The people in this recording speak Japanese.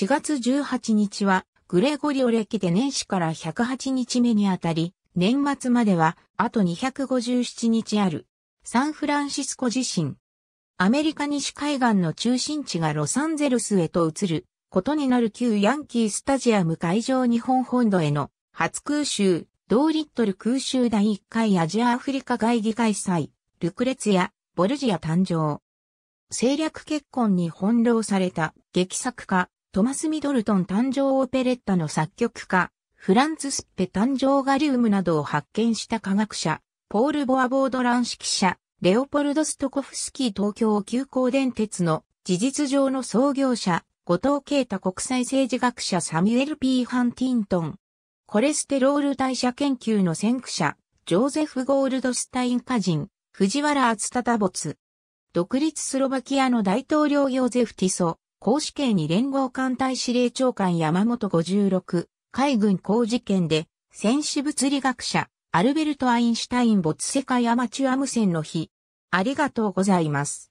4月18日は、グレゴリオ歴で年始から108日目にあたり、年末までは、あと257日ある。サンフランシスコ自身。アメリカ西海岸の中心地がロサンゼルスへと移ることになる旧ヤンキースタジアム会場日本本土への初空襲、同リットル空襲第1回アジアアフリカ会議開催、ルクレツやボルジア誕生。政略結婚に翻弄された劇作家トマス・ミドルトン誕生オペレッタの作曲家、フランツ・スッペ誕生ガリウムなどを発見した科学者、ポール・ボアボードラン指揮者、レオポルド・ストコフスキー東京急行電鉄の事実上の創業者、後藤啓太国際政治学者サミュエル・ P・ ハンティントン。コレステロール代謝研究の先駆者、ジョーゼフ・ゴールドスタイン家人、藤原厚忠没。独立スロバキアの大統領ヨーゼフ・ティソ、高知刑に連合艦隊司令長官山本56、海軍工事件で、戦士物理学者、アルベルト・アインシュタイン没世界アマチュア無線の日。ありがとうございます。